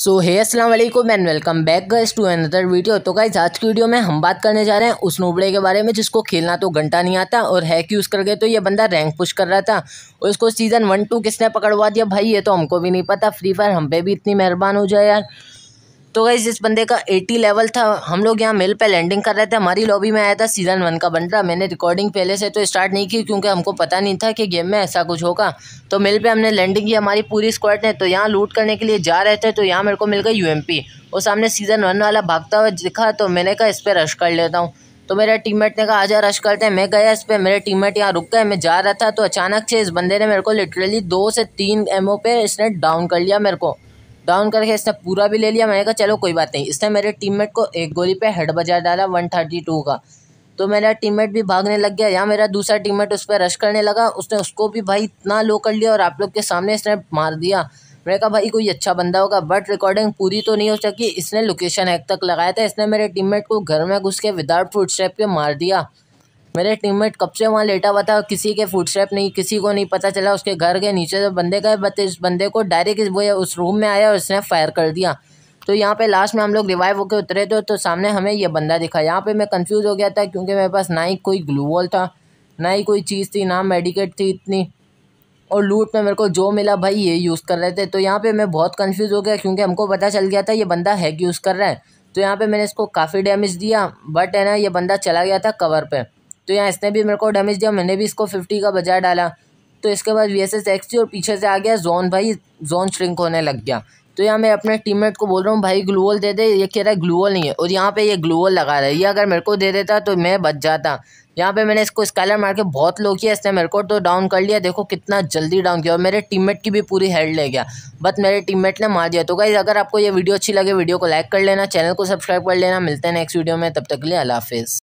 सो hey अस्सलाम वालेकुम and welcome back girls to another video तो गाइज आज की वीडियो में हम बात करने जा रहे हैं उस नोबड़े के बारे में जिसको खेलना तो घंटा नहीं आता और हैक यूज़ गए तो ये बंदा रैंक पुश कर रहा था और इसको सीज़न वन टू किसने पकड़वा दिया भाई ये तो हमको भी नहीं पता फ्री फायर हम पे भी इतनी मेहरबान हो जाए यार तो गई इस बंदे का एटी लेवल था हम लोग यहाँ मेल पे लैंडिंग कर रहे थे हमारी लॉबी में आया था सीज़न वन का बंदा मैंने रिकॉर्डिंग पहले से तो स्टार्ट नहीं की क्योंकि हमको पता नहीं था कि गेम में ऐसा कुछ होगा तो मेल पे हमने लैंडिंग की हमारी पूरी स्क्वाड ने तो यहाँ लूट करने के लिए जा रहे थे तो यहाँ मेरे को मिल गया यू और सामने सीज़न वन वाला भागता हुआ दिखा तो मैंने कहा इस पर रश कर लेता हूँ तो मेरे टीममेट ने कहा जा रश करते हैं मैं गया इस पर मेरे टीममेट यहाँ रुक गए मैं जा रहा था तो अचानक से इस बंदे ने मेरे को लिटरली दो से तीन एमओ पे इसने डाउन कर लिया मेरे को डाउन करके इसने पूरा भी ले लिया मैंने कहा चलो कोई बात नहीं इसने मेरे टीममेट को एक गोली पे हेड बजा डाला वन थर्टी टू का तो मेरा टीममेट भी भागने लग गया या मेरा दूसरा टीममेट उस पर रश करने लगा उसने उसको भी भाई इतना लो कर लिया और आप लोग के सामने इसने मार दिया मैंने कहा भाई कोई अच्छा बंदा होगा बट रिकॉर्डिंग पूरी तो नहीं हो सकी इसने लोकेशन हैक तक लगाया था इसने मेरे टीममेट को घर में घुस के विदाउट फूड स्टेप के मार दिया मेरे टीममेट कब से वहाँ लेटा हुआ था किसी के फुटस्टेप नहीं किसी को नहीं पता चला उसके घर के नीचे से बंदे गए बट इस बंदे को डायरेक्ट वो उस रूम में आया और उसने फायर कर दिया तो यहाँ पे लास्ट में हम लोग रिवाइव होकर उतरे थे तो सामने हमें यह बंदा दिखा यहाँ पे मैं कंफ्यूज हो गया था क्योंकि मेरे पास ना ही कोई ग्लू वॉल था ना ही कोई चीज़ थी ना मेडिकेट थी इतनी और लूट में मेरे को जो मिला भाई ये यूज़ कर रहे थे तो यहाँ पे मैं बहुत कंफ्यूज हो गया क्योंकि हमको पता चल गया था ये बंदा हैक यूज़ कर रहा है तो यहाँ पर मैंने इसको काफ़ी डैमेज दिया बट है ना ये बंदा चला गया था कवर पर तो यहाँ इसने भी मेरे को डैमेज दिया मैंने भी इसको फिफ्टी का बजा डाला तो इसके बाद वी एस एस एक्स और पीछे से आ गया जोन भाई जोन श्रिंक होने लग गया तो यहाँ मैं अपने टीममेट को बोल रहा हूँ भाई ग्लूवल दे दे ये कह रहा है ग्लूवल नहीं है और यहाँ पे ये ग्लूवल लगा रहा है ये अगर मेरे को दे देता तो मैं बच जाता यहाँ पे मैंने इसको स्कैलर मार के बहुत लो किया इसने मेरे को तो डाउन कर लिया देखो कितना जल्दी डाउन किया और मेरे टीममेट की भी पूरी हेल्ड ले गया बट मेरे टीम ने मार दिया तो गाइज़ अगर आपको ये वीडियो अच्छी लगे वीडियो को लाइक कर लेना चैनल को सब्सक्राइब कर लेना मिलते हैं नेक्स्ट वीडियो में तब तक के लिए अलाफिज़